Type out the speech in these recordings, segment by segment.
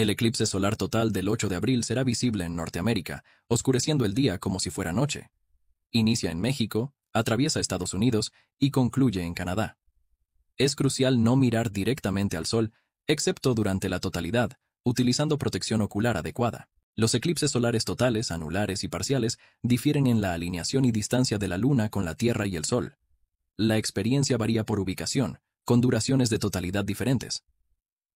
El eclipse solar total del 8 de abril será visible en Norteamérica, oscureciendo el día como si fuera noche. Inicia en México, atraviesa Estados Unidos y concluye en Canadá. Es crucial no mirar directamente al Sol, excepto durante la totalidad, utilizando protección ocular adecuada. Los eclipses solares totales, anulares y parciales difieren en la alineación y distancia de la Luna con la Tierra y el Sol. La experiencia varía por ubicación, con duraciones de totalidad diferentes.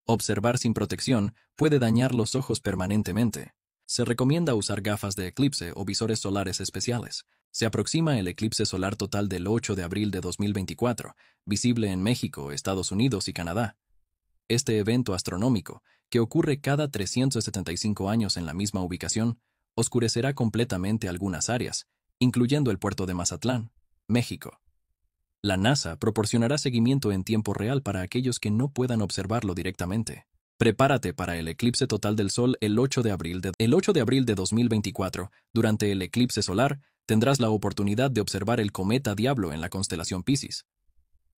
Observar sin protección puede dañar los ojos permanentemente. Se recomienda usar gafas de eclipse o visores solares especiales. Se aproxima el eclipse solar total del 8 de abril de 2024, visible en México, Estados Unidos y Canadá. Este evento astronómico, que ocurre cada 375 años en la misma ubicación, oscurecerá completamente algunas áreas, incluyendo el puerto de Mazatlán, México. La NASA proporcionará seguimiento en tiempo real para aquellos que no puedan observarlo directamente. Prepárate para el eclipse total del Sol el 8 de abril de, de, abril de 2024. Durante el eclipse solar, tendrás la oportunidad de observar el cometa Diablo en la constelación Pisces.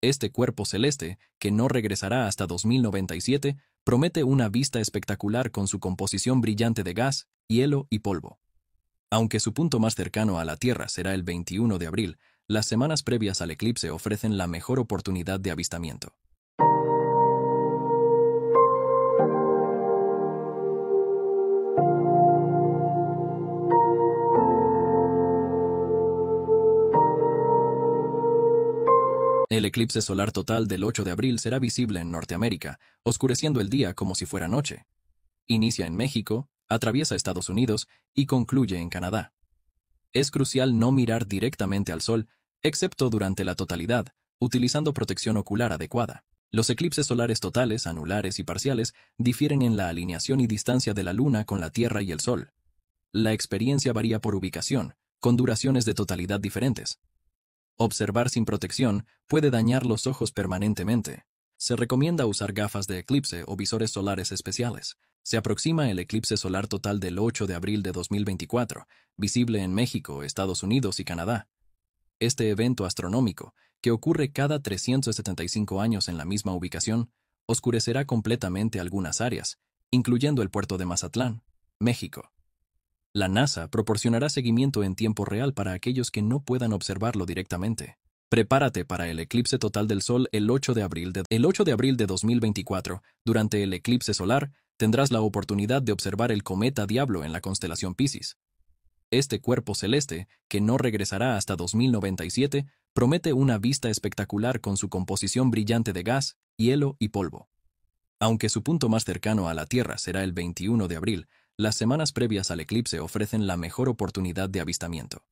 Este cuerpo celeste, que no regresará hasta 2097, promete una vista espectacular con su composición brillante de gas, hielo y polvo. Aunque su punto más cercano a la Tierra será el 21 de abril, las semanas previas al eclipse ofrecen la mejor oportunidad de avistamiento. El eclipse solar total del 8 de abril será visible en Norteamérica, oscureciendo el día como si fuera noche. Inicia en México, atraviesa Estados Unidos y concluye en Canadá es crucial no mirar directamente al sol, excepto durante la totalidad, utilizando protección ocular adecuada. Los eclipses solares totales, anulares y parciales difieren en la alineación y distancia de la Luna con la Tierra y el Sol. La experiencia varía por ubicación, con duraciones de totalidad diferentes. Observar sin protección puede dañar los ojos permanentemente. Se recomienda usar gafas de eclipse o visores solares especiales, se aproxima el eclipse solar total del 8 de abril de 2024, visible en México, Estados Unidos y Canadá. Este evento astronómico, que ocurre cada 375 años en la misma ubicación, oscurecerá completamente algunas áreas, incluyendo el puerto de Mazatlán, México. La NASA proporcionará seguimiento en tiempo real para aquellos que no puedan observarlo directamente. Prepárate para el eclipse total del Sol el 8 de abril de, el 8 de, abril de 2024. Durante el eclipse solar, tendrás la oportunidad de observar el cometa Diablo en la constelación Pisces. Este cuerpo celeste, que no regresará hasta 2097, promete una vista espectacular con su composición brillante de gas, hielo y polvo. Aunque su punto más cercano a la Tierra será el 21 de abril, las semanas previas al eclipse ofrecen la mejor oportunidad de avistamiento.